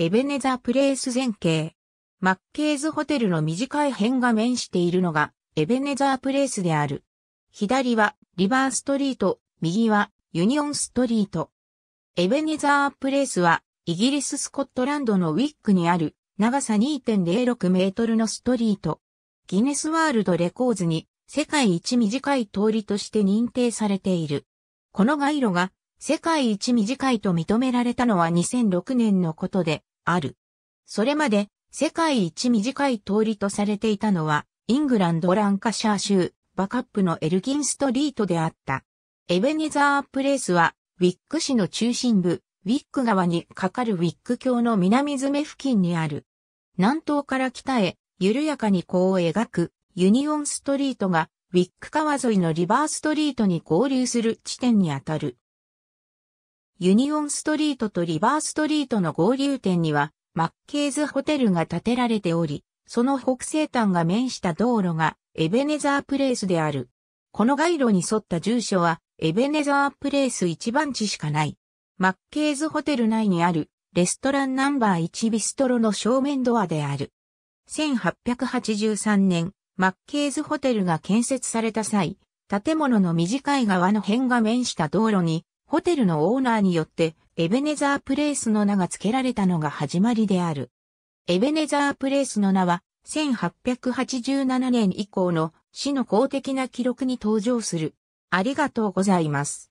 エベネザープレース前景。マッケーズホテルの短い辺が面しているのが、エベネザープレイスである。左は、リバーストリート、右は、ユニオンストリート。エベネザープレイスは、イギリス・スコットランドのウィックにある、長さ2.06メートルのストリート。ギネスワールドレコーズに、世界一短い通りとして認定されている。この街路が、世界一短いと認められたのは2006年のことで、ある。それまで世界一短い通りとされていたのは、イングランドランカシャー州、バカップのエルギンストリートであった。エベネザープレイスは、ウィック市の中心部、ウィック川に架かるウィック橋の南詰め付近にある。南東から北へ、緩やかに弧を描く、ユニオンストリートが、ウィック川沿いのリバーストリートに合流する地点にあたる。ユニオンストリートとリバーストリートの合流点には、マッケーズホテルが建てられており、その北西端が面した道路がエベネザープレイスである。この街路に沿った住所はエベネザープレイス一番地しかない。マッケーズホテル内にあるレストランナンバー1ビストロの正面ドアである。1883年、マッケーズホテルが建設された際、建物の短い側の辺が面した道路にホテルのオーナーによってエベネザープレイスの名が付けられたのが始まりである。エベネザープレイスの名は1887年以降の市の公的な記録に登場する。ありがとうございます。